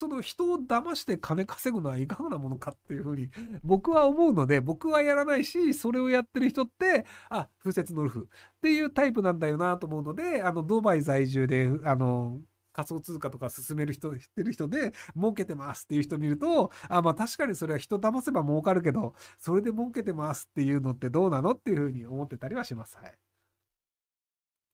その人を騙して金稼ぐのはいかがなものかっていうふうに僕は思うので僕はやらないしそれをやってる人ってあ風雪のルフっていうタイプなんだよなと思うのであのドバイ在住であの仮想通貨とか進める人知ってる人で儲けてますっていう人見るとあまあ確かにそれは人騙せば儲かるけどそれで儲けてますっていうのってどうなのっていうふうに思ってたりはします。はい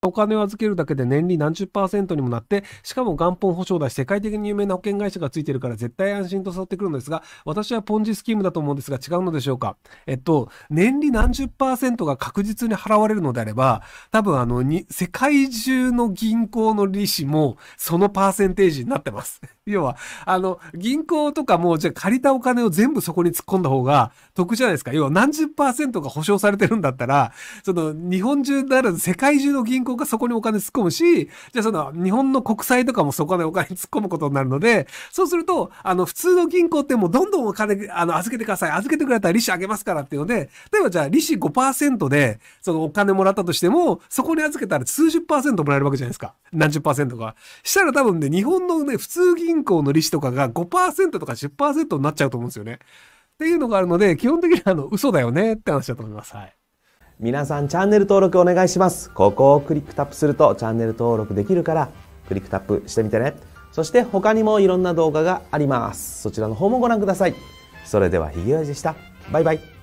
お金を預けるだけで年利何十パーセントにもなって、しかも元本保証だし、世界的に有名な保険会社がついてるから絶対安心と誘ってくるのですが、私はポンジスキームだと思うんですが違うのでしょうか。えっと、年利何十パーセントが確実に払われるのであれば、多分あの、に、世界中の銀行の利子もそのパーセンテージになってます。要は、あの、銀行とかも、じゃあ借りたお金を全部そこに突っ込んだ方が得じゃないですか。要は何十パーセントが保証されてるんだったら、その、日本中なら世界中の銀行がそこにお金突っ込むし、じゃあその、日本の国債とかもそこでお金突っ込むことになるので、そうすると、あの、普通の銀行ってもうどんどんお金、あの、預けてください。預けてくれたら利子上げますからっていうので、例えばじゃあ利子5%で、そのお金もらったとしても、そこに預けたら数十パーセントもらえるわけじゃないですか。何十パーセントか。したら多分ね、日本のね、普通銀銀行の利子とかが5%とか10%になっちゃうと思うんですよね。っていうのがあるので、基本的にはあの嘘だよねって話だと思います。はい。皆さんチャンネル登録お願いします。ここをクリックタップするとチャンネル登録できるから、クリックタップしてみてね。そして他にもいろんな動画があります。そちらの方もご覧ください。それではひげおじでした。バイバイ。